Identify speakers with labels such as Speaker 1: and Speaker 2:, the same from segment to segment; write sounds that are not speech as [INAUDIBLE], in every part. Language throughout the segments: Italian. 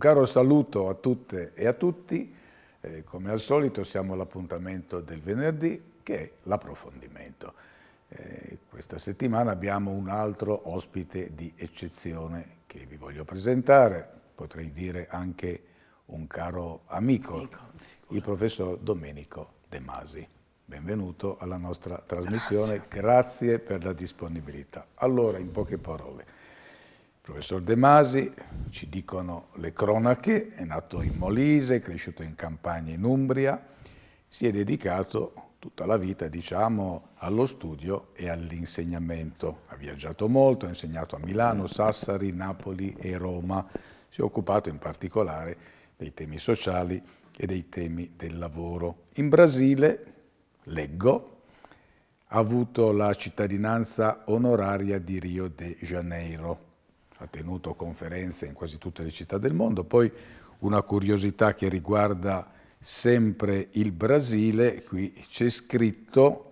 Speaker 1: caro saluto a tutte e a tutti. Eh, come al solito siamo all'appuntamento del venerdì che è l'approfondimento. Eh, questa settimana abbiamo un altro ospite di eccezione che vi voglio presentare, potrei dire anche un caro amico, amico il professor Domenico De Masi. Benvenuto alla nostra trasmissione, grazie, grazie per la disponibilità. Allora, in poche parole, Professor De Masi, ci dicono le cronache, è nato in Molise, è cresciuto in campagna in Umbria, si è dedicato tutta la vita, diciamo, allo studio e all'insegnamento. Ha viaggiato molto, ha insegnato a Milano, Sassari, Napoli e Roma. Si è occupato in particolare dei temi sociali e dei temi del lavoro. In Brasile, leggo, ha avuto la cittadinanza onoraria di Rio de Janeiro ha tenuto conferenze in quasi tutte le città del mondo. Poi una curiosità che riguarda sempre il Brasile, qui c'è scritto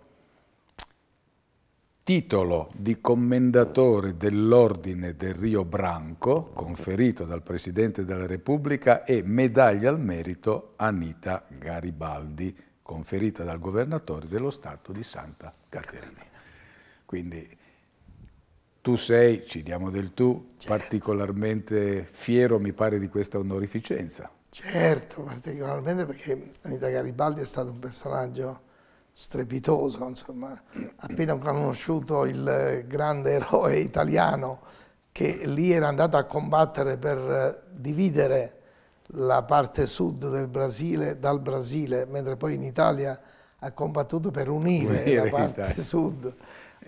Speaker 1: titolo di commendatore dell'Ordine del Rio Branco, conferito dal Presidente della Repubblica, e medaglia al merito Anita Garibaldi, conferita dal Governatore dello Stato di Santa Caterina. Quindi tu sei, ci diamo del tu, certo. particolarmente fiero mi pare di questa onorificenza.
Speaker 2: Certo, particolarmente perché Anita Garibaldi è stato un personaggio strepitoso, insomma, [CLEARS THROAT] appena ho conosciuto il grande eroe italiano che lì era andato a combattere per eh, dividere la parte sud del Brasile dal Brasile, mentre poi in Italia ha combattuto per unire, unire la parte sud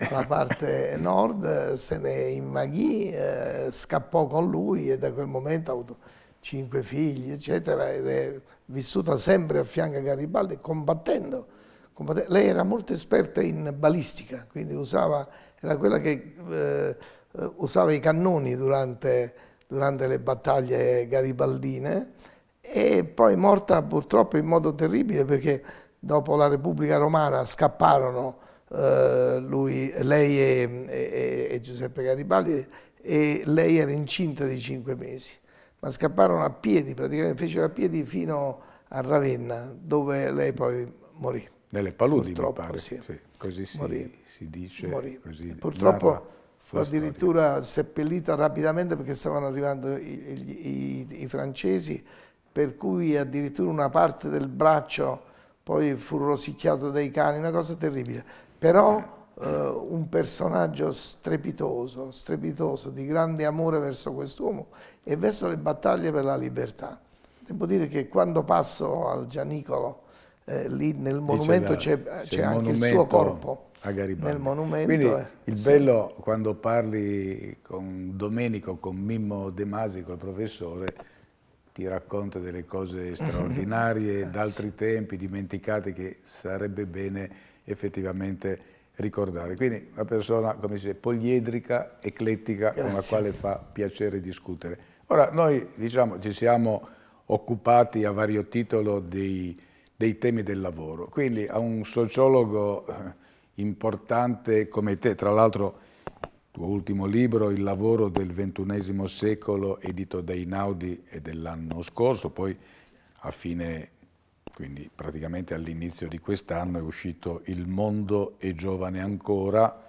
Speaker 2: la parte nord, eh, se ne immaghì, eh, scappò con lui e da quel momento ha avuto cinque figli, eccetera, ed è vissuta sempre a fianco a Garibaldi combattendo, combattendo. Lei era molto esperta in balistica, quindi usava, era quella che eh, usava i cannoni durante, durante le battaglie garibaldine e poi morta purtroppo in modo terribile perché dopo la Repubblica Romana scapparono eh, lui, lei e, e, e Giuseppe Garibaldi e lei era incinta di cinque mesi,
Speaker 1: ma scapparono a piedi, praticamente fecero
Speaker 2: a piedi fino a Ravenna, dove lei poi morì.
Speaker 1: Nelle paludi, Purtroppo, mi pare. Sì. Sì. Così si, si dice. Purtroppo fu
Speaker 2: addirittura storia. seppellita rapidamente perché stavano arrivando i, i, i, i, francesi, per cui addirittura una parte del braccio poi fu rosicchiato dai cani, una cosa terribile però eh, un personaggio strepitoso, strepitoso, di grande amore verso quest'uomo e verso le battaglie per la libertà. Devo dire che quando passo al Gianicolo, eh, lì nel monumento c'è, anche il suo corpo. A Garibaldi. Nel monumento. Quindi eh, il sì. bello
Speaker 1: quando parli con Domenico, con Mimmo De Masi, col professore, ti racconta delle cose [LAUGHS] straordinarie eh, d'altri tempi, dimenticate che sarebbe bene effettivamente ricordare. Quindi una persona, come si dice, poliedrica, eclettica, Grazie. con la quale fa piacere discutere. Ora, noi diciamo, ci siamo occupati a vario titolo dei, dei temi del lavoro, quindi a un sociologo eh, importante come te, tra l'altro tuo ultimo libro, Il lavoro del ventunesimo secolo, edito da Inaudi, dell'anno scorso, poi a fine quindi praticamente all'inizio di quest'anno è uscito Il mondo è giovane ancora,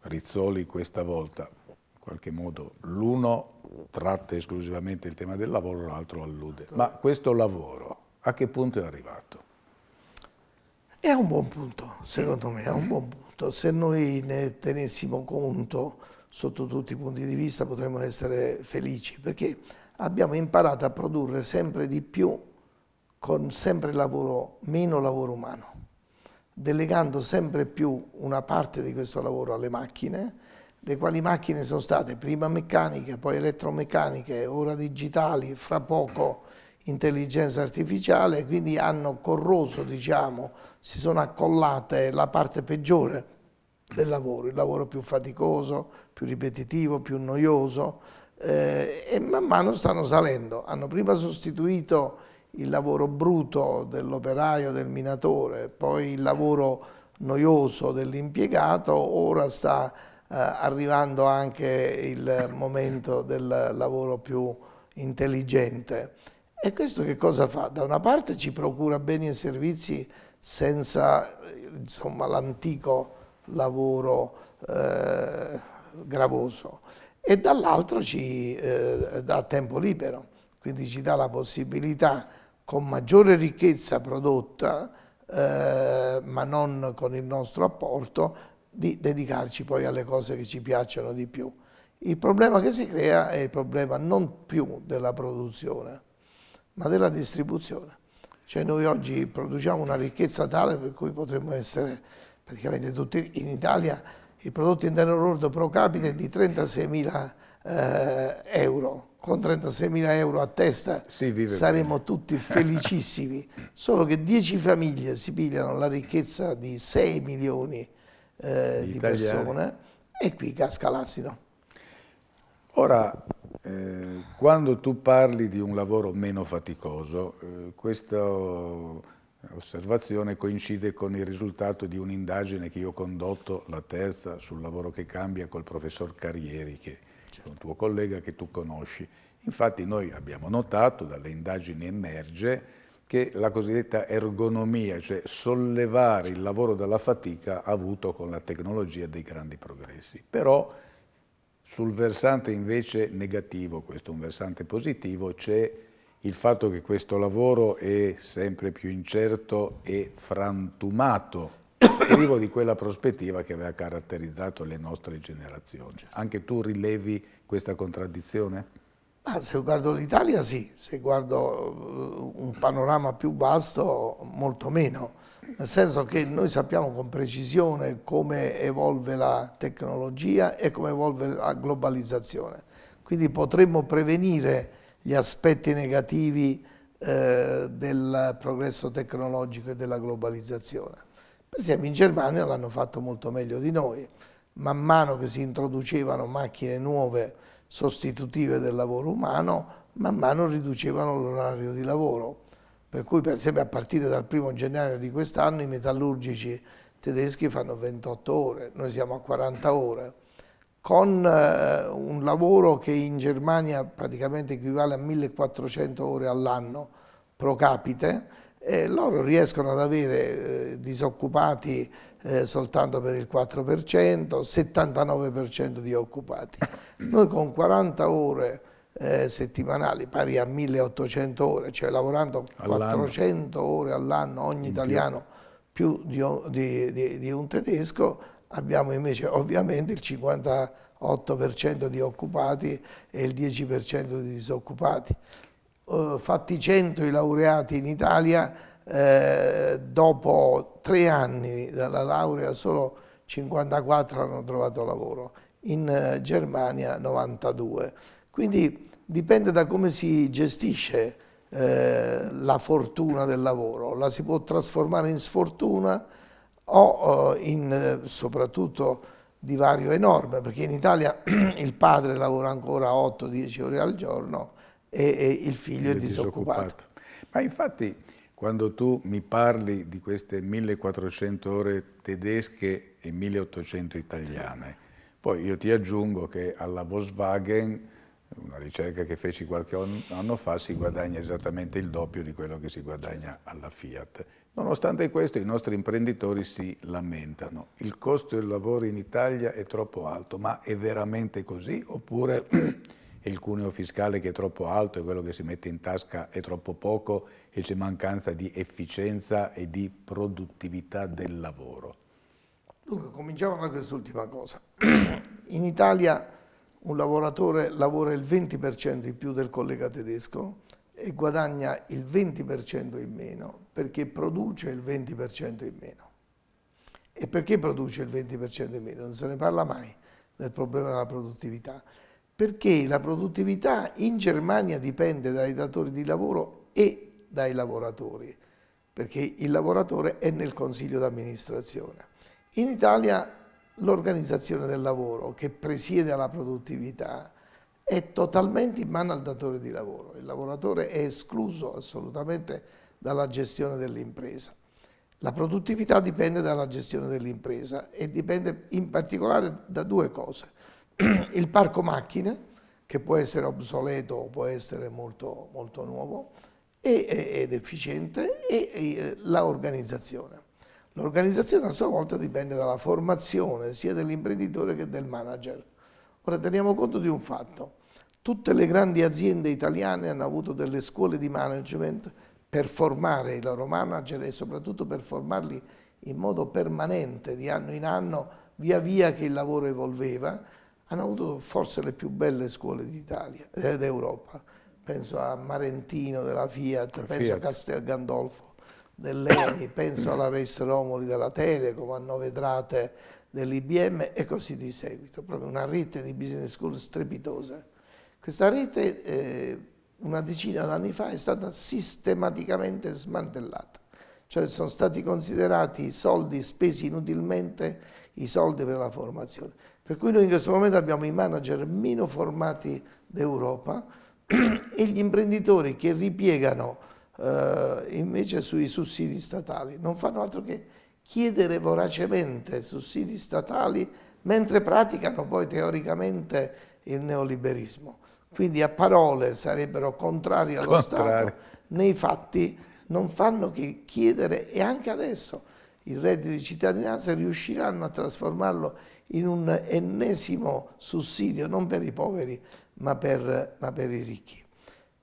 Speaker 1: Rizzoli questa volta in qualche modo l'uno tratta esclusivamente il tema del lavoro, l'altro allude. Certo. Ma questo lavoro a che punto è arrivato?
Speaker 2: È un buon punto, secondo me, è un buon punto. Se noi ne tenessimo conto sotto tutti i punti di vista potremmo essere felici perché abbiamo imparato a produrre sempre di più con sempre lavoro, meno lavoro umano, delegando sempre più una parte di questo lavoro alle macchine, le quali macchine sono state prima meccaniche, poi elettromeccaniche, ora digitali, fra poco intelligenza artificiale, quindi hanno corroso, diciamo, si sono accollate la parte peggiore del lavoro, il lavoro più faticoso, più ripetitivo, più noioso eh, e man mano stanno salendo. Hanno prima sostituito il lavoro bruto dell'operaio, del minatore, poi il lavoro noioso dell'impiegato, ora sta eh, arrivando anche il momento del lavoro più intelligente. E questo che cosa fa? Da una parte ci procura beni e servizi senza l'antico lavoro eh, gravoso e dall'altro ci eh, dà tempo libero, quindi ci dà la possibilità con maggiore ricchezza prodotta, eh, ma non con il nostro apporto, di dedicarci poi alle cose che ci piacciono di più. Il problema che si crea è il problema non più della produzione, ma della distribuzione. Cioè noi oggi produciamo una ricchezza tale per cui potremmo essere praticamente tutti in Italia, il prodotto interno lordo pro capite è di 36 mila eh, euro con 36.000 euro a testa saremo bene. tutti felicissimi, [LAUGHS] solo che 10 famiglie si pigliano la ricchezza di 6 milioni eh, di persone e qui casca l'asino.
Speaker 1: Ora, eh, quando tu parli di un lavoro meno faticoso, eh, questa eh, osservazione coincide con il risultato di un'indagine che io ho condotto, la terza, sul lavoro che cambia col professor Carrieri, che da un tuo collega che tu conosci. Infatti noi abbiamo notato, dalle indagini emerge, che la cosiddetta ergonomia, cioè sollevare il lavoro dalla fatica, ha avuto con la tecnologia dei grandi progressi. Però sul versante invece negativo, questo è un versante positivo, c'è il fatto che questo lavoro è sempre più incerto e frantumato privo di quella prospettiva che aveva caratterizzato le nostre generazioni. Anche tu rilevi questa contraddizione?
Speaker 2: Ah, se guardo l'Italia sì, se guardo uh, un panorama più vasto molto meno, nel senso che noi sappiamo con precisione come evolve la tecnologia e come evolve la globalizzazione, quindi potremmo prevenire gli aspetti negativi eh, del progresso tecnologico e della globalizzazione.
Speaker 1: Per esempio in Germania l'hanno
Speaker 2: fatto molto meglio di noi. Man mano che si introducevano macchine nuove sostitutive del lavoro umano, man mano riducevano l'orario di lavoro. Per cui per esempio a partire dal primo gennaio di quest'anno i metallurgici tedeschi fanno 28 ore, noi siamo a 40 ore, con eh, un lavoro che in Germania praticamente equivale a 1400 ore all'anno pro capite, e loro riescono ad avere eh, disoccupati eh, soltanto per il 4%, 79% di occupati. [COUGHS] Noi con 40 ore eh, settimanali pari a 1800 ore, cioè lavorando 400 ore all'anno ogni italiano più di, di, di, di un tedesco, abbiamo invece ovviamente il 58% di occupati e il 10% di disoccupati. Eh, fatti 100 i laureati in Italia, eh, dopo tre anni dalla laurea solo 54 hanno trovato lavoro, in eh, Germania 92. Quindi dipende da come si gestisce eh, la fortuna del lavoro, la si può trasformare in sfortuna o eh, in eh, soprattutto divario enorme, perché in Italia [CLEARS THROAT] il padre lavora ancora 8-10 ore al giorno, e, e il figlio,
Speaker 1: è disoccupato. disoccupato. Ma infatti quando tu mi parli di queste 1400 ore tedesche e 1800 italiane, poi io ti aggiungo che alla Volkswagen, una ricerca che feci qualche anno fa, si guadagna esattamente il doppio di quello che si guadagna alla Fiat. Nonostante questo i nostri imprenditori si lamentano, il costo del lavoro in Italia è troppo alto, ma è veramente così oppure [CLEARS THROAT] il cuneo fiscale che è troppo alto e quello che si mette in tasca è troppo poco e c'è mancanza di efficienza e di produttività del lavoro.
Speaker 2: Dunque, cominciamo da quest'ultima cosa. [CLEARS THROAT] In Italia un lavoratore lavora il 20% in più del collega tedesco e guadagna il 20% in meno perché produce il 20% in meno. E perché produce il 20% in meno? Non se ne parla mai del problema della produttività perché la produttività in Germania dipende dai datori di lavoro e dai lavoratori, perché il lavoratore è nel consiglio d'amministrazione. In Italia l'organizzazione del lavoro che presiede la produttività è totalmente in mano al datore di lavoro, il lavoratore è escluso assolutamente dalla gestione dell'impresa. La produttività dipende dalla gestione dell'impresa e dipende in particolare da due cose, [CLEARS THROAT] il parco macchine, che può essere obsoleto o può essere molto, molto nuovo, ed efficiente, e, eh, l'organizzazione. L'organizzazione a sua volta dipende dalla formazione sia dell'imprenditore che del manager. Ora teniamo conto di un fatto, tutte le grandi aziende italiane hanno avuto delle scuole di management per formare i loro manager e soprattutto per formarli in modo permanente, di anno in anno, via via che il lavoro evolveva, hanno avuto forse le più belle scuole d'Italia, eh, d'Europa. Penso a Marentino della Fiat, Fiat. penso a Castel Gandolfo dell'ENI, [COUGHS] penso alla Reis Romoli della Telecom, a Novedrate dell'IBM e così di seguito. Proprio una rete di business school strepitosa. Questa rete eh, una decina d'anni fa è stata sistematicamente smantellata. Cioè sono stati considerati i soldi spesi inutilmente i soldi per la formazione. Per cui noi in questo momento abbiamo i manager meno formati d'Europa [CLEARS THROAT] e gli imprenditori che ripiegano eh, invece sui sussidi statali. Non fanno altro che chiedere voracemente sussidi statali mentre praticano poi teoricamente il neoliberismo. Quindi a parole sarebbero contrari allo Contrario. Stato, nei fatti non fanno che chiedere e anche adesso il reddito di cittadinanza riusciranno a trasformarlo in in un ennesimo sussidio, non per i poveri, ma per, ma per i ricchi.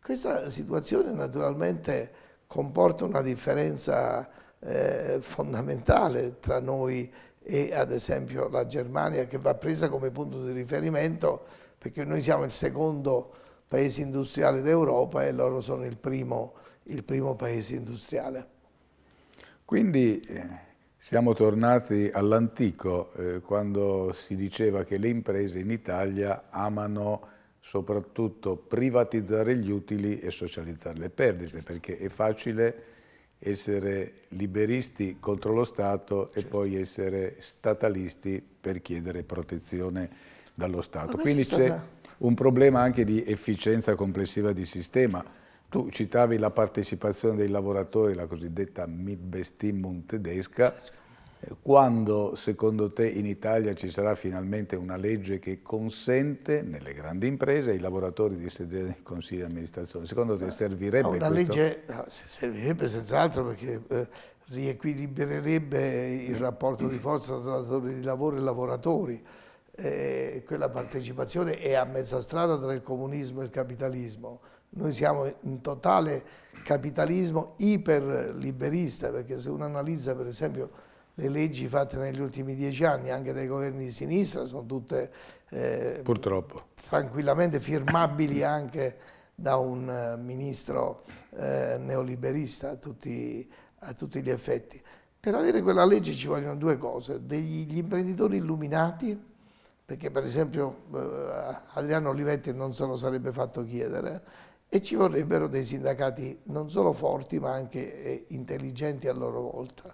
Speaker 2: Questa situazione naturalmente comporta una differenza eh, fondamentale tra noi e ad esempio la Germania che va presa come punto di riferimento perché noi siamo il secondo paese industriale d'Europa e loro sono il primo, il primo paese industriale.
Speaker 1: Quindi siamo tornati all'antico, eh, quando si diceva che le imprese in Italia amano soprattutto privatizzare gli utili e socializzare le perdite, certo. perché è facile essere liberisti contro lo Stato certo. e poi essere statalisti per chiedere protezione dallo Stato. Quindi c'è stata... un problema anche di efficienza complessiva di sistema tu citavi la partecipazione dei lavoratori, la cosiddetta Mitbestimmung tedesca. Certo. Quando, secondo te, in Italia ci sarà finalmente una legge che consente nelle grandi imprese ai lavoratori di sedere nei consigli di amministrazione? Secondo te servirebbe no, una questo? legge
Speaker 2: no, servirebbe senz'altro perché eh, riequilibrerebbe il rapporto di forza tra datori di lavoro e lavoratori. Eh, quella partecipazione è a mezza strada tra il comunismo e il capitalismo noi siamo in totale capitalismo iperliberista, perché se uno analizza per esempio le leggi fatte negli ultimi dieci anni anche dai governi di sinistra sono tutte eh, tranquillamente firmabili anche da un eh, ministro eh, neoliberista a tutti, a tutti, gli effetti. Per avere quella legge ci vogliono due cose, degli imprenditori illuminati, perché per esempio eh, Adriano Olivetti non se lo sarebbe fatto chiedere, e ci vorrebbero dei sindacati non solo forti ma anche eh, intelligenti a loro volta.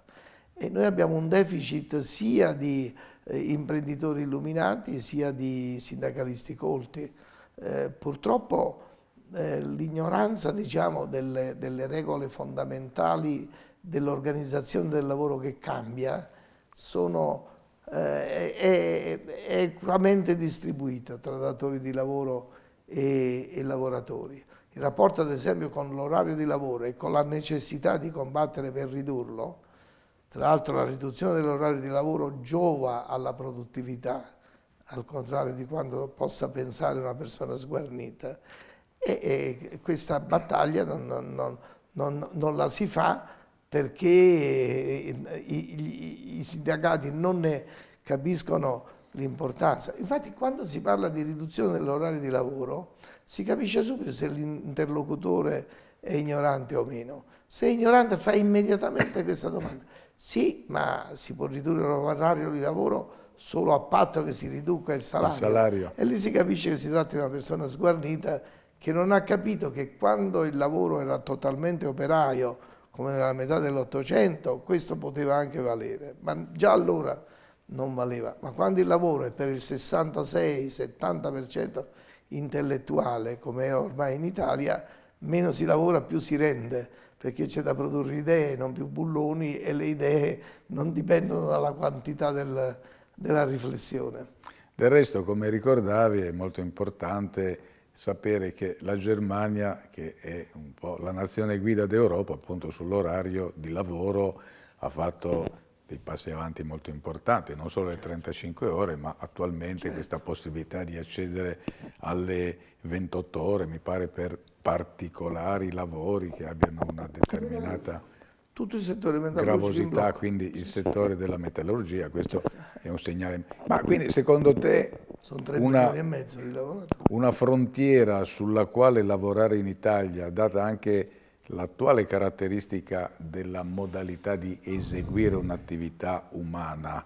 Speaker 2: E noi abbiamo un deficit sia di eh, imprenditori illuminati sia di sindacalisti colti. Eh, purtroppo eh, l'ignoranza diciamo, delle, delle, regole fondamentali dell'organizzazione del lavoro che cambia sono, eh, è, è equamente distribuita tra datori di lavoro e, e lavoratori in rapporto ad esempio con l'orario di lavoro e con la necessità di combattere per ridurlo, tra l'altro la riduzione dell'orario di lavoro giova alla produttività, al contrario di quanto possa pensare una persona sguarnita, e, e questa battaglia non, non, non, non, la si fa perché eh, i, i sindacati non ne capiscono l'importanza. Infatti quando si parla di riduzione dell'orario di lavoro, si capisce subito se l'interlocutore è ignorante o meno. Se è ignorante fa immediatamente questa domanda. Sì, ma si può ridurre l'orario di lavoro solo a patto che si riduca il salario. il salario. E lì si capisce che si tratta di una persona sguarnita che non ha capito che quando il lavoro era totalmente operaio, come nella metà dell'Ottocento, questo poteva anche valere, ma già allora non valeva. Ma quando il lavoro è per il 66-70%, intellettuale, come è ormai in Italia, meno si lavora più si rende, perché c'è da produrre idee, non più bulloni e le idee non dipendono dalla quantità del,
Speaker 1: della riflessione. Del resto, come ricordavi, è molto importante sapere che la Germania, che è un po' la nazione guida d'Europa, appunto sull'orario di lavoro, ha fatto dei passi avanti molto importanti, non solo le 35 certo. ore, ma attualmente certo. questa possibilità di accedere alle 28 ore, mi pare per particolari lavori che abbiano una determinata Tutto il settore gravosità, quindi il settore della metallurgia, questo certo. è un segnale. Ma quindi secondo te una, una frontiera sulla quale lavorare in Italia, data anche l'attuale caratteristica della modalità di eseguire un'attività umana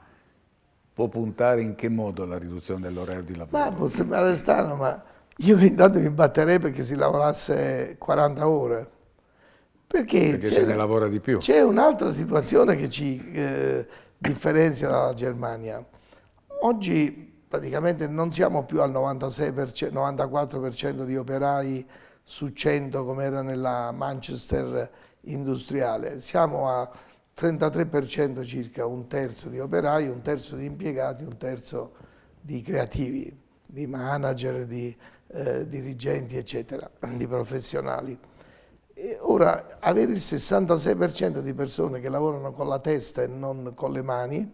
Speaker 1: può puntare in che modo alla riduzione dell'orario di lavoro? Ma può sembrare strano, ma io intanto mi batterei perché si
Speaker 2: lavorasse 40 ore. Perché, perché se ne
Speaker 1: lavora di più. C'è un'altra
Speaker 2: situazione che ci eh, differenzia dalla Germania. Oggi praticamente non siamo più al 96%, 94% di operai su 100 come era nella Manchester industriale. Siamo a 33% circa, un terzo di operai, un terzo di impiegati, un terzo di creativi, di manager, di eh, dirigenti, eccetera, di professionali. E ora, avere il 66% di persone che lavorano con la testa e non con le mani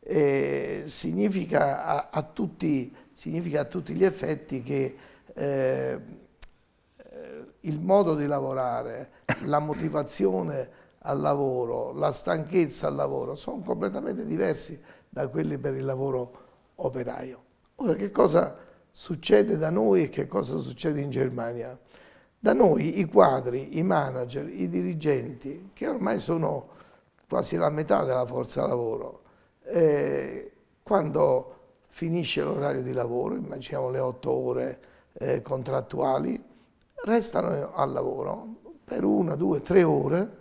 Speaker 2: eh, significa, a, a tutti, significa, a, tutti, gli effetti che eh, il modo di lavorare, la motivazione al lavoro, la stanchezza al lavoro, sono completamente diversi da quelli per il lavoro operaio. Ora, che cosa succede da noi e che cosa succede in Germania? Da noi i quadri, i manager, i dirigenti, che ormai sono quasi la metà della forza lavoro, eh, quando finisce l'orario di lavoro, immaginiamo le otto ore eh, contrattuali, restano al lavoro per una, due, tre ore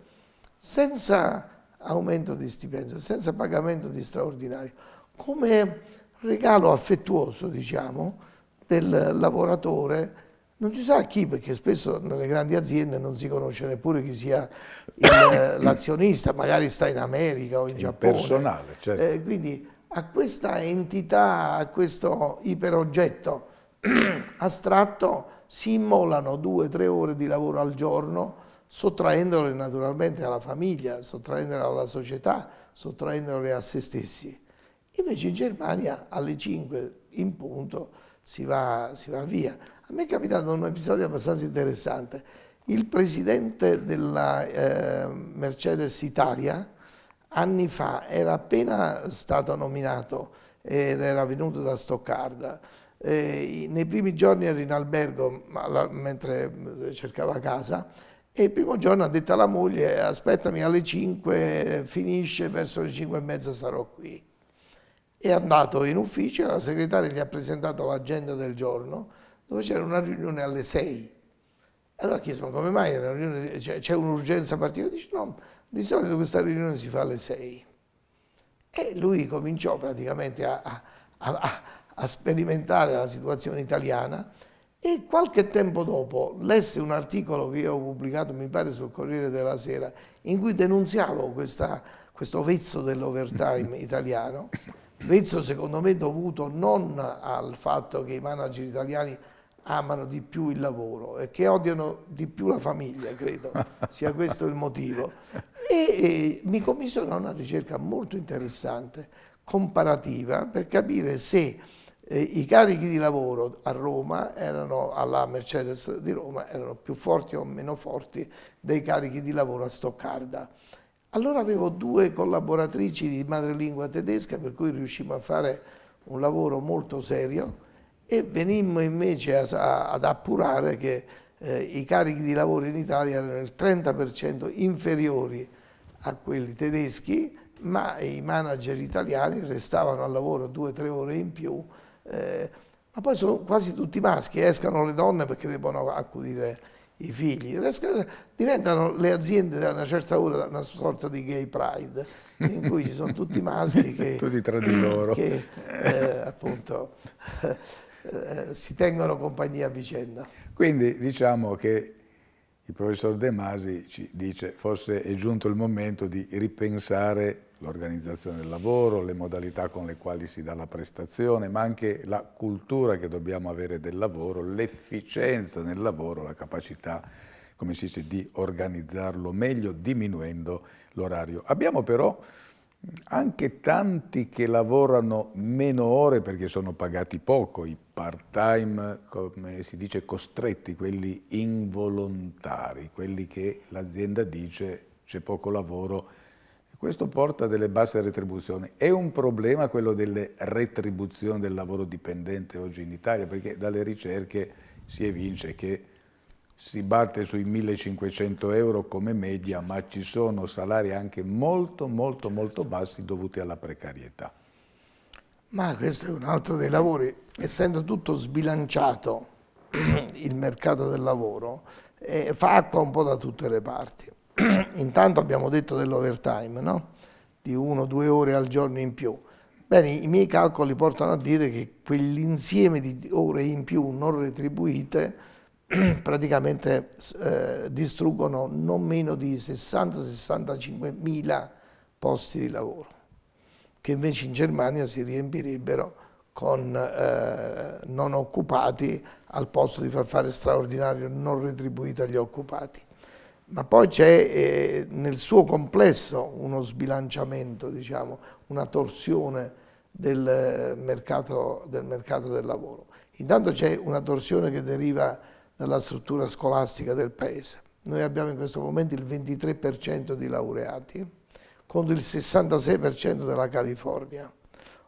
Speaker 2: senza aumento di stipendio, senza pagamento di straordinario, come regalo affettuoso, diciamo, del lavoratore, non si sa a chi, perché spesso nelle grandi aziende non si conosce neppure chi sia [COUGHS] l'azionista, magari sta in America o in il Giappone. Personale, certo. Eh, quindi a questa entità, a questo iperoggetto [CLEARS THROAT] astratto, si immolano due, o tre ore di lavoro al giorno, sottraendole naturalmente alla famiglia, sottraendole alla società, sottraendole a se stessi. Invece in Germania alle 5 in punto si va, si va via. A me è capitato un episodio abbastanza interessante. Il presidente della eh, Mercedes Italia anni fa era appena stato nominato ed era venuto da Stoccarda eh, nei primi giorni ero in albergo la, mentre eh, cercava casa e il primo giorno ha detto alla moglie aspettami alle 5, finisce verso le 5 e mezza sarò qui. È andato in ufficio e la segretaria gli ha presentato l'agenda del giorno dove c'era una riunione alle 6. Allora ha chiesto ma come mai c'è, un'urgenza particolare? Dice no, di solito questa riunione si fa alle 6. E lui cominciò praticamente a, a, a a sperimentare la situazione italiana e qualche tempo dopo lesse un articolo che io ho pubblicato, mi pare, sul Corriere della Sera, in cui denunziavo questa, questo vezzo dell'overtime [LAUGHS] italiano, vezzo secondo me dovuto non al fatto che i manager italiani amano di più il lavoro e che odiano di più la famiglia, credo [LAUGHS] sia questo il motivo. E, e mi commissionò una ricerca molto interessante, comparativa, per capire se eh, i carichi di lavoro a Roma, erano, alla Mercedes di Roma, erano più forti o meno forti dei carichi di lavoro a Stoccarda. Allora avevo due collaboratrici di madrelingua tedesca per cui riuscimmo a fare un lavoro molto serio e venimmo invece a, a, ad appurare che eh, i carichi di lavoro in Italia erano il 30% inferiori a quelli tedeschi, ma i manager italiani restavano al lavoro due o tre ore in più eh, ma poi sono quasi tutti maschi, escano le donne perché devono accudire i figli, escano, diventano le aziende da una certa ora una sorta di gay pride, in cui ci sono tutti maschi [LAUGHS] che, tutti tra di loro. che eh, appunto eh, si tengono compagnia a vicenda.
Speaker 1: Quindi diciamo che il professor De Masi ci dice forse è giunto il momento di ripensare l'organizzazione del lavoro, le modalità con le quali si dà la prestazione, ma anche la cultura che dobbiamo avere del lavoro, l'efficienza nel lavoro, la capacità come si dice, di organizzarlo meglio diminuendo l'orario. Abbiamo però anche tanti che lavorano meno ore perché sono pagati poco, i part-time, come si dice, costretti, quelli involontari, quelli che l'azienda dice c'è poco lavoro, questo porta a delle basse retribuzioni. È un problema quello delle retribuzioni del lavoro dipendente oggi in Italia, perché dalle ricerche si evince che si batte sui 1500 euro come media, ma ci sono salari anche molto, molto, molto bassi dovuti alla precarietà.
Speaker 2: Ma questo è un altro dei lavori, essendo tutto sbilanciato [CLEARS THROAT] il mercato del lavoro, eh, fa acqua un po' da tutte le parti. [CLEARS THROAT] intanto abbiamo detto dell'overtime, no? di 1-2 ore al giorno in più. Bene, i miei calcoli portano a dire che quell'insieme di ore in più non retribuite [CLEARS THROAT] praticamente eh, distruggono non meno di 60-65 mila posti di lavoro, che invece in Germania si riempirebbero con eh, non occupati al posto di far fare straordinario non retribuito agli occupati ma poi c'è eh, nel suo complesso uno sbilanciamento, diciamo, una torsione del mercato del, mercato del lavoro. Intanto c'è una torsione che deriva dalla struttura scolastica del Paese. Noi abbiamo in questo momento il 23% di laureati contro il 66% della California.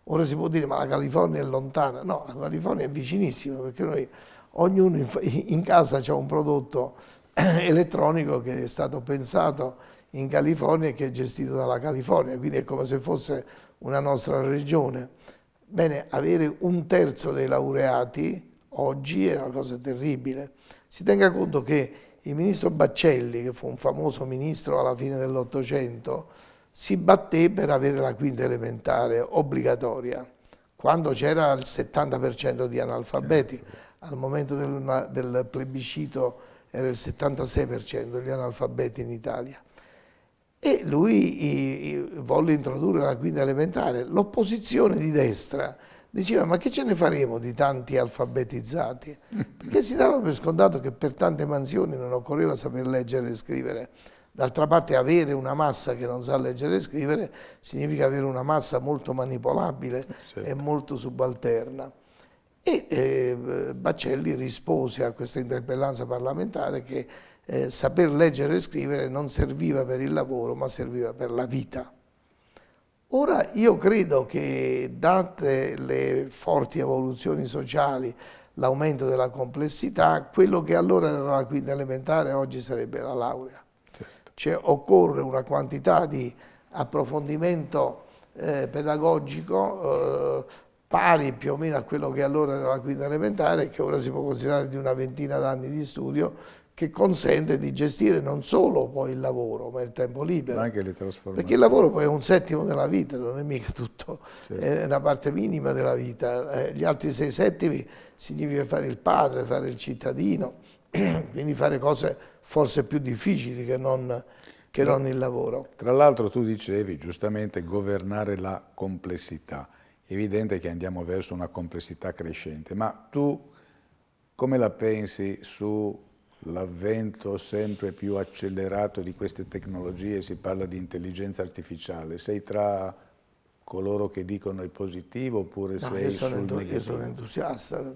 Speaker 2: Ora si può dire ma la California è lontana, no, la California è vicinissima perché noi ognuno in, in casa ha un prodotto eh, [CLEARS THROAT] elettronico che è stato pensato in California e che è gestito dalla California, quindi è come se fosse una nostra regione. Bene, avere un terzo dei laureati oggi è una cosa terribile. Si tenga conto che il ministro Baccelli, che fu un famoso ministro alla fine dell'Ottocento, si batté per avere la quinta elementare obbligatoria, quando c'era il 70% di analfabeti. Al momento del, del plebiscito era il 76% degli analfabeti in Italia. E lui i, i, volle introdurre la quinta elementare. L'opposizione di destra diceva ma che ce ne faremo di tanti alfabetizzati? [LAUGHS] Perché si dava per scontato che per tante mansioni non occorreva saper leggere e scrivere. D'altra parte avere una massa che non sa leggere e scrivere significa avere una massa molto manipolabile eh, certo. e molto subalterna. E eh, Baccelli rispose a questa interpellanza parlamentare che eh, saper leggere e scrivere non serviva per il lavoro ma serviva per la vita. Ora io credo che date le forti evoluzioni sociali, l'aumento della complessità, quello che allora era la quinta elementare oggi sarebbe la laurea. Certo. Cioè occorre una quantità di approfondimento eh, pedagogico, eh, pari più o meno a quello che allora era la quinta elementare che ora si può considerare di una ventina d'anni di studio che consente di gestire non solo poi il lavoro, ma il tempo libero. Ma anche le trasformazioni. Perché il lavoro poi è un settimo della vita, non è mica tutto, certo. è una parte minima della vita. Eh, gli altri sei settimi significa fare il padre, fare il cittadino, [CLEARS THROAT] quindi fare cose forse più difficili che non,
Speaker 1: che non il lavoro. Tra l'altro tu dicevi giustamente governare la complessità evidente che andiamo verso una complessità crescente, ma tu come la pensi sull'avvento sempre più accelerato di queste tecnologie, si parla di intelligenza artificiale, sei tra coloro che dicono è positivo oppure no, sei io sono, io sono entusiasta,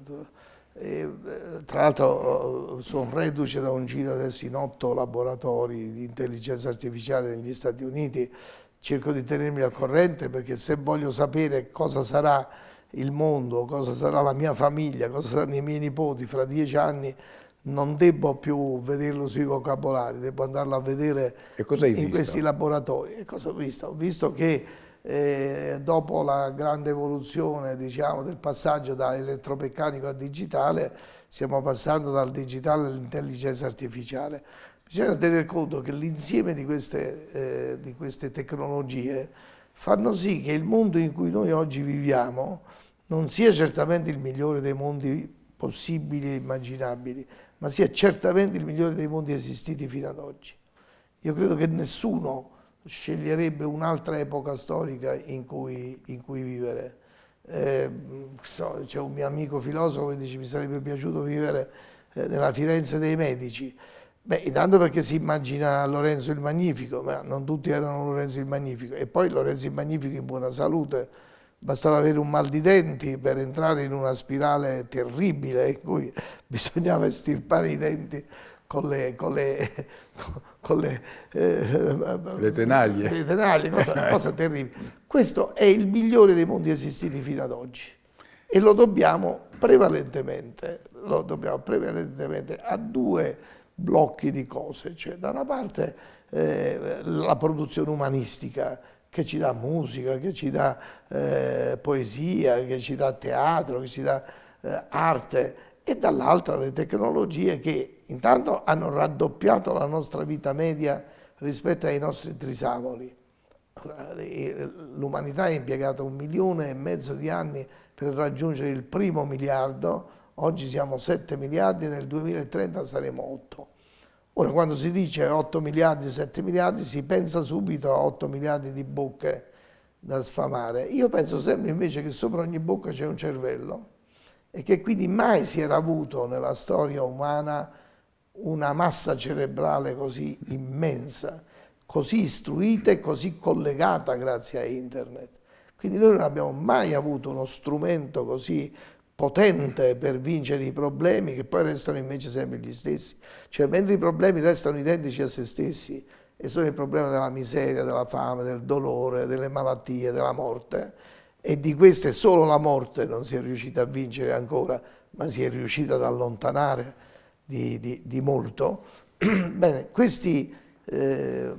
Speaker 1: e,
Speaker 2: eh, tra l'altro oh, sono reduce da un giro in otto Laboratori di intelligenza artificiale negli Stati Uniti cerco di tenermi al corrente perché se voglio sapere cosa sarà il mondo, cosa sarà la mia famiglia, cosa saranno i miei nipoti fra dieci anni, non debbo più vederlo sui vocabolari, devo andarlo a vedere in questi laboratori. E cosa ho visto? Ho visto che eh, dopo la grande evoluzione diciamo, del passaggio da elettromeccanico a digitale, stiamo passando dal digitale all'intelligenza artificiale bisogna tener conto che l'insieme di, eh, di queste tecnologie fanno sì che il mondo in cui noi oggi viviamo non sia certamente il migliore dei mondi possibili e immaginabili, ma sia certamente il migliore dei mondi esistiti fino ad oggi. Io credo che nessuno sceglierebbe un'altra epoca storica in cui, in cui vivere. Eh, so, C'è un mio amico filosofo che dice mi sarebbe piaciuto vivere eh, nella Firenze dei Medici, Beh, intanto perché si immagina Lorenzo il Magnifico, ma non tutti erano Lorenzo il Magnifico. E poi Lorenzo il Magnifico in buona salute, bastava avere un mal di denti per entrare in una spirale terribile in cui [LAUGHS] bisognava estirpare i denti con le, con le, [LAUGHS] con le,
Speaker 1: eh, le tenaglie, le tenaglie cosa, [LAUGHS] eh.
Speaker 2: cosa terribile. Questo è il migliore dei mondi esistiti fino ad oggi e lo dobbiamo prevalentemente, lo dobbiamo prevalentemente a due blocchi di cose, cioè da una parte eh, la produzione umanistica che ci dà musica, che ci dà eh, poesia, che ci dà teatro, che ci dà eh, arte e dall'altra le tecnologie che intanto hanno raddoppiato la nostra vita media rispetto ai nostri trisavoli. L'umanità ha impiegato un milione e mezzo di anni per raggiungere il primo miliardo Oggi siamo 7 miliardi, nel 2030 saremo 8. Ora quando si dice 8 miliardi, 7 miliardi, si pensa subito a 8 miliardi di bocche da sfamare. Io penso sempre invece che sopra ogni bocca c'è un cervello e che quindi mai si era avuto nella storia umana una massa cerebrale così immensa, così istruita e così collegata grazie a internet. Quindi noi non abbiamo mai avuto uno strumento così potente per vincere i problemi che poi restano invece sempre gli stessi. Cioè mentre i problemi restano identici a se stessi e sono il problema della miseria, della fame, del dolore, delle malattie, della morte e di queste solo la morte non si è riuscita a vincere ancora, ma si è riuscita ad allontanare di, di, di molto. [CLEARS THROAT] Bene, questi eh,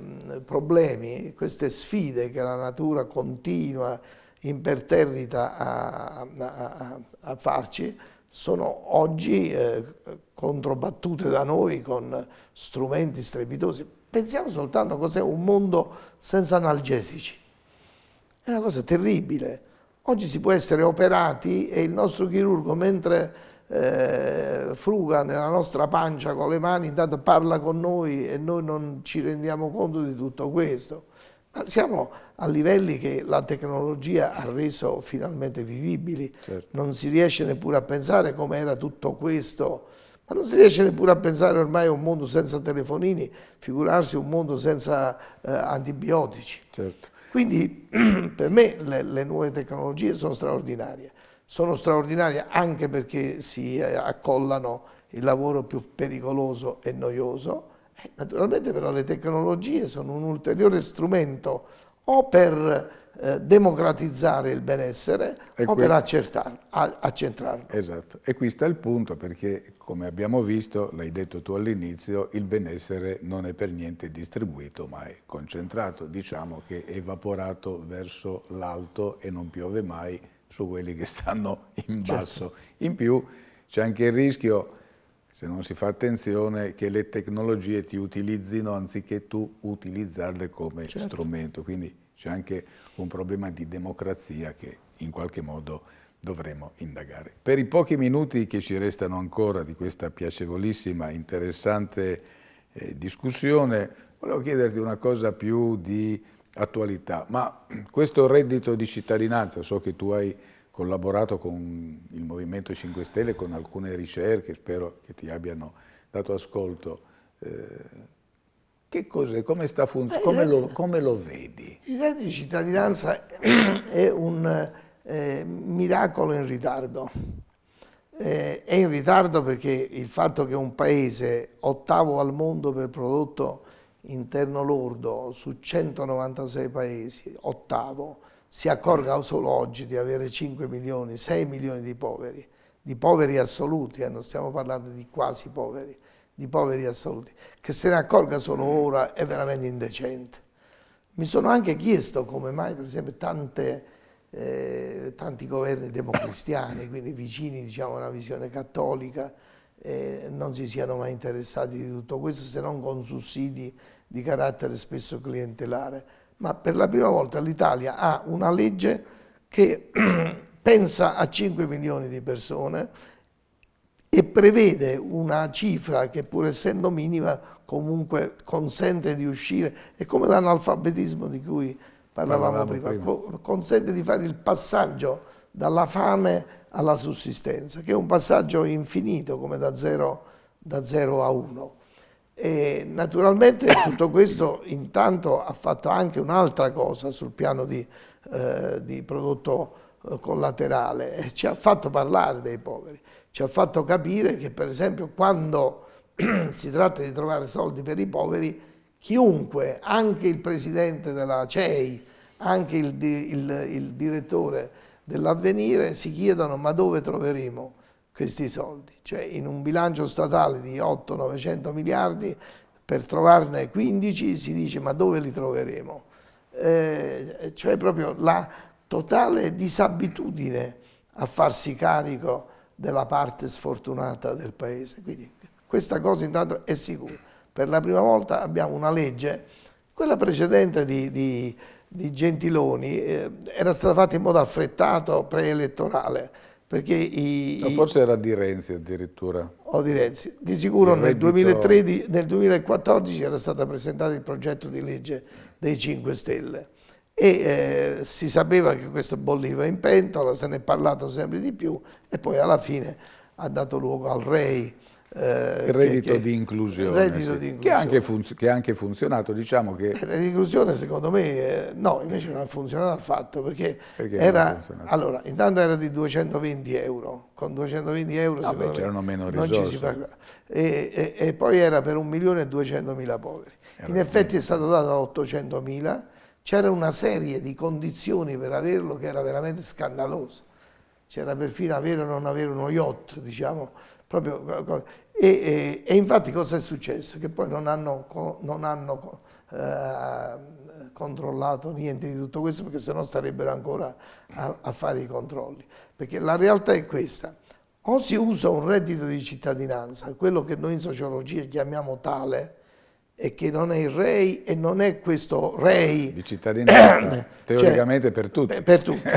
Speaker 2: problemi, queste sfide che la natura continua a imperterrita a, a, a farci, sono oggi eh, controbattute da noi con strumenti strepitosi. Pensiamo soltanto a cos'è un mondo senza analgesici. È una cosa terribile. Oggi si può essere operati e il nostro chirurgo, mentre eh, fruga nella nostra pancia con le mani, intanto parla con noi e noi non ci rendiamo conto di tutto questo siamo a livelli che la tecnologia ha reso finalmente vivibili, certo. non si riesce neppure a pensare come era tutto questo, ma non si riesce neppure a pensare ormai a un mondo senza telefonini, figurarsi un mondo senza eh, antibiotici. Certo. Quindi [CLEARS THROAT] per me le, le, nuove tecnologie sono straordinarie, sono straordinarie anche perché si eh, accollano il lavoro più pericoloso e noioso, Naturalmente però le tecnologie sono un ulteriore strumento o per eh, democratizzare il benessere e o qui... per
Speaker 1: accentrarlo. Esatto, e qui sta il punto perché come abbiamo visto, l'hai detto tu all'inizio, il benessere non è per niente distribuito ma è concentrato, diciamo che è evaporato verso l'alto e non piove mai su quelli che stanno in certo. basso. Certo. In più c'è anche il rischio se non si fa attenzione, che le tecnologie ti utilizzino anziché tu utilizzarle come certo. strumento. Quindi c'è anche un problema di democrazia che in qualche modo dovremo indagare. Per i pochi minuti che ci restano ancora di questa piacevolissima, interessante eh, discussione, volevo chiederti una cosa più di attualità, ma questo reddito di cittadinanza, so che tu hai collaborato con il Movimento 5 Stelle con alcune ricerche, spero che ti abbiano dato ascolto. Eh, che cos'è? Come, eh, come, eh, lo, come lo vedi?
Speaker 2: Il reddito di cittadinanza [CLEARS THROAT] è un eh, miracolo in ritardo. Eh, è in ritardo perché il fatto che un paese ottavo al mondo per prodotto interno lordo su 196 paesi, ottavo, si accorga solo oggi di avere 5 milioni, 6 milioni di poveri, di poveri assoluti, eh, non stiamo parlando di quasi poveri, di poveri assoluti, che se ne accorga solo mm. ora è veramente indecente. Mi sono anche chiesto come mai, per esempio, tante, eh, tanti governi democristiani, [COUGHS] quindi vicini diciamo, a una visione cattolica, eh, non si siano mai interessati di tutto questo, se non con sussidi di carattere spesso clientelare ma per la prima volta l'Italia ha una legge che [CLEARS THROAT] pensa a 5 milioni di persone e prevede una cifra che pur essendo minima comunque consente di uscire, è come l'analfabetismo di cui parlavamo, prima, prima, consente di fare il passaggio dalla fame alla sussistenza, che è un passaggio infinito come da 0 a 1. E naturalmente [COUGHS] tutto questo intanto ha fatto anche un'altra cosa sul piano di, eh, di prodotto eh, collaterale, ci ha fatto parlare dei poveri, ci ha fatto capire che per esempio quando [CLEARS THROAT] si tratta di trovare soldi per i poveri, chiunque, anche il presidente della CEI, anche il, il, il direttore dell'avvenire, si chiedono ma dove troveremo questi soldi. Cioè in un bilancio statale di 8-900 miliardi per trovarne 15 si dice ma dove li troveremo? Eh, cioè proprio la totale disabitudine a farsi carico della parte sfortunata del paese. Quindi questa cosa intanto è sicura. Per la prima volta abbiamo una legge, quella precedente di, di, di Gentiloni eh, era stata fatta in modo affrettato preelettorale,
Speaker 1: i, no, forse era di Renzi addirittura. O oh, di Renzi. Di sicuro nel, 2013,
Speaker 2: nel, 2014 era stato presentato il progetto di legge dei 5 Stelle e eh, si sapeva che questo bolliva in pentola, se ne è parlato sempre di più e poi alla fine ha dato luogo al Rei eh, il reddito, che, di, inclusione, reddito sì, di inclusione, Che, ha anche,
Speaker 1: funz- che anche funzionato, diciamo che... Il reddito di inclusione
Speaker 2: secondo me, eh, no, invece non ha funzionato affatto, perché, perché era... Allora, intanto era di 220 euro, con 220 euro no, beh, c'erano meno risorse. Fa, e, e, e, poi era per 1.200.000 poveri. Allora, In effetti è stato dato a 800.000, c'era una serie di condizioni per averlo che era veramente scandalosa. C'era perfino avere o non avere uno yacht, diciamo, proprio, e, e, e, infatti cosa è successo? Che poi non hanno, non hanno eh, controllato niente di tutto questo perché sennò starebbero ancora a, a fare i controlli. Perché la realtà è questa, o si usa un reddito di cittadinanza, quello che noi in sociologia chiamiamo tale, e che non è il rei e non è questo rei
Speaker 1: di cittadinanza [COUGHS] cioè, teoricamente cioè, per tutti per tutti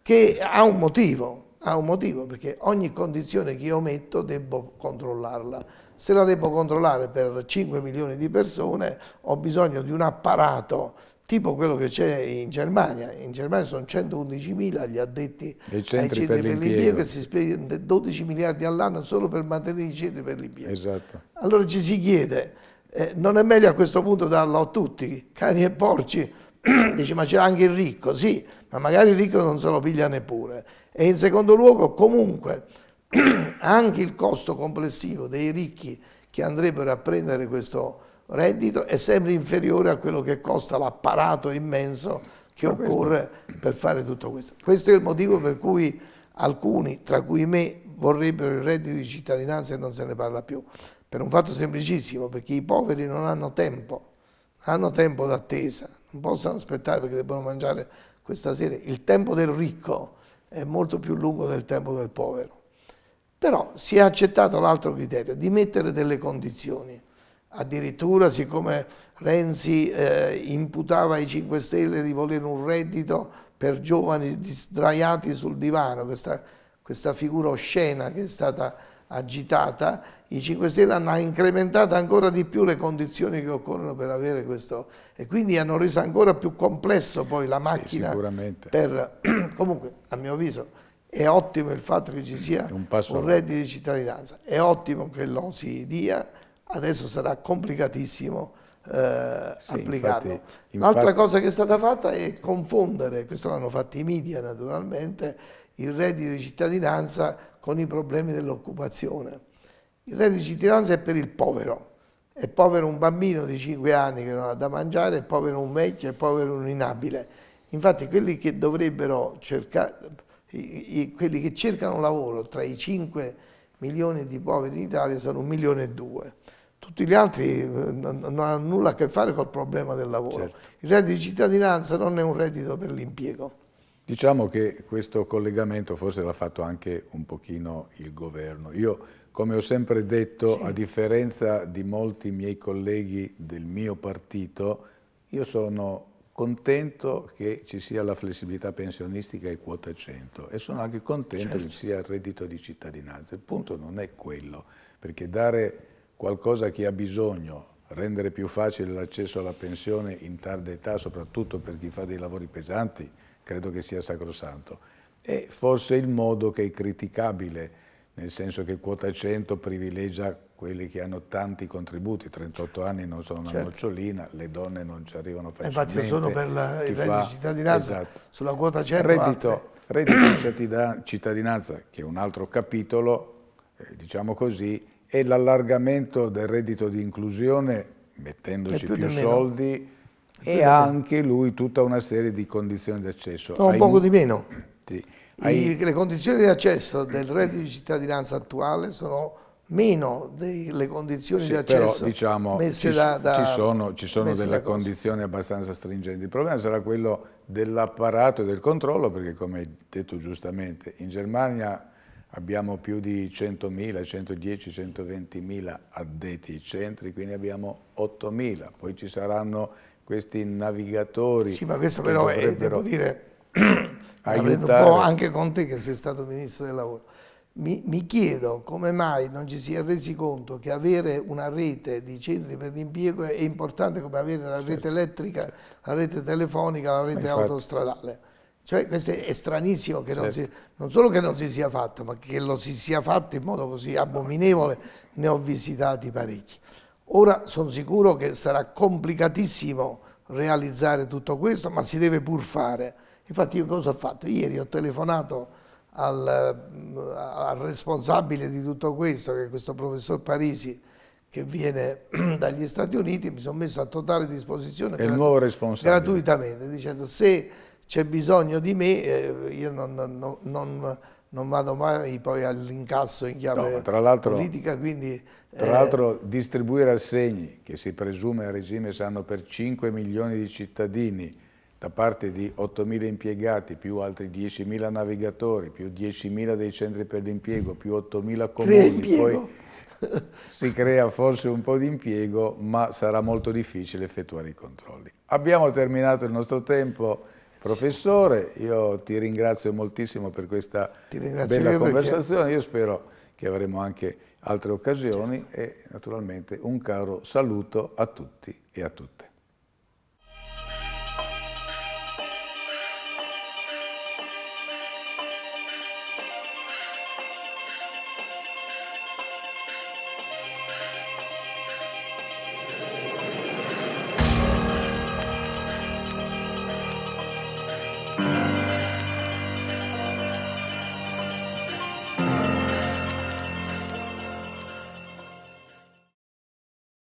Speaker 2: [LAUGHS] che ha un motivo ha un motivo, perché ogni condizione che io metto devo controllarla. Se la devo controllare per 5 milioni di persone ho bisogno di un apparato tipo quello che c'è in Germania. In Germania sono 111 mila gli addetti
Speaker 1: ai centri per, l'impiego che si
Speaker 2: spendono 12 miliardi all'anno solo per mantenere i centri per l'impiego. Esatto. Allora ci si chiede, eh, non è meglio a questo punto darlo a tutti, cani e porci? [CLEARS THROAT] Dice, ma c'è anche il ricco, sì, ma magari il ricco non se lo piglia neppure. E in secondo luogo comunque [CLEARS THROAT] anche il costo complessivo dei ricchi che andrebbero a prendere questo reddito è sempre inferiore a quello che costa l'apparato immenso che occorre per fare tutto questo. Questo è il motivo per cui alcuni, tra cui me, vorrebbero il reddito di cittadinanza e non se ne parla più. Per un fatto semplicissimo, perché i poveri non hanno tempo, hanno tempo d'attesa, non possono aspettare perché devono mangiare questa sera, il tempo del ricco è molto più lungo del tempo del povero. Però si è accettato l'altro criterio, di mettere delle condizioni. Addirittura, siccome Renzi eh, imputava ai 5 Stelle di volere un reddito per giovani sdraiati sul divano, questa, questa figura oscena che è stata agitata, i 5 Stelle hanno incrementato ancora di più le condizioni che occorrono per avere questo e quindi hanno reso ancora più complesso poi la macchina. Sì, per, [CLEARS THROAT] comunque, a mio avviso, è ottimo il fatto che ci
Speaker 1: sia un, un reddito
Speaker 2: di cittadinanza, è ottimo che lo si dia, adesso sarà complicatissimo eh, sì, applicarlo. Un'altra cosa che è stata fatta è confondere, questo l'hanno fatto i media naturalmente, il reddito di cittadinanza con i problemi dell'occupazione il reddito di cittadinanza è per il povero, è povero un bambino di 5 anni che non ha da mangiare, è povero un vecchio, è povero un inabile. Infatti quelli che dovrebbero cercare, quelli che cercano lavoro tra i 5 milioni di poveri in Italia sono un milione e due. Tutti gli altri eh, non hanno nulla a che fare col problema del lavoro. Certo. Il reddito di cittadinanza non è un reddito per l'impiego.
Speaker 1: Diciamo che questo collegamento forse l'ha fatto anche un pochino il governo. Io come ho sempre detto, sì. a differenza di molti miei colleghi del mio partito, io sono contento che ci sia la flessibilità pensionistica e quota 100 e sono anche contento certo. che ci certo. sia il reddito di cittadinanza. Il punto non è quello, perché dare qualcosa a chi ha bisogno, rendere più facile l'accesso alla pensione in tarda età, soprattutto per chi fa dei lavori pesanti, credo che sia sacrosanto. È forse il modo che è criticabile nel senso che quota 100 privilegia quelli che hanno tanti contributi, 38 anni non sono una certo. nocciolina, le donne non ci arrivano eh, facilmente. Infatti io sono per la reddito di cittadinanza, esatto.
Speaker 2: sulla quota 100 Reddito,
Speaker 1: reddito cittadinanza, che è un altro capitolo, eh, diciamo così, e l'allargamento del reddito di inclusione mettendoci cioè, più, più soldi e anche lui tutta una serie di condizioni di accesso. No, un poco di meno. Sì i,
Speaker 2: le condizioni di accesso del reddito di cittadinanza attuale sono meno delle condizioni sì, di accesso però, diciamo, messe ci, da, da, ci sono, ci sono delle
Speaker 1: condizioni abbastanza stringenti il problema sarà quello dell'apparato e del controllo perché come hai detto giustamente in Germania abbiamo più di 100.000 110.000, 120.000 addetti ai centri quindi abbiamo 8.000 poi ci saranno questi navigatori sì ma questo però è, devo dire aiutare. un po' anche
Speaker 2: con te che sei stato Ministro del Lavoro. Mi, mi, chiedo come mai non ci si è resi conto che avere una rete di centri per l'impiego è importante come avere la certo. rete elettrica, la rete telefonica, la rete Infatti. autostradale. Cioè, questo è stranissimo che certo. non, si, certo. non, solo che non si sia fatto, ma che lo si sia fatto in modo così abominevole, ne ho visitati parecchi. Ora sono sicuro che sarà complicatissimo realizzare tutto questo, ma si deve pur fare Infatti io cosa ho fatto? Ieri ho telefonato al, al responsabile di tutto questo, che è questo professor Parisi, che viene [CLEARS THROAT] dagli Stati Uniti, mi sono messo a totale disposizione gratuitamente, dicendo se c'è bisogno di me, eh, io non, non, non, non, vado mai poi all'incasso in chiave no, politica. Quindi, tra eh, l'altro
Speaker 1: distribuire assegni che si presume a regime saranno per 5 milioni di cittadini, da parte di 8.000 impiegati, più altri 10.000 navigatori, più 10.000 dei centri per l'impiego, più 8.000 comuni, poi [LAUGHS] si crea forse un po' di impiego, ma sarà molto difficile effettuare i controlli. Abbiamo terminato il nostro tempo. Professore, io ti ringrazio moltissimo per questa bella io conversazione. Perché... Io spero che avremo anche altre occasioni certo. e naturalmente un caro saluto a tutti e a tutte.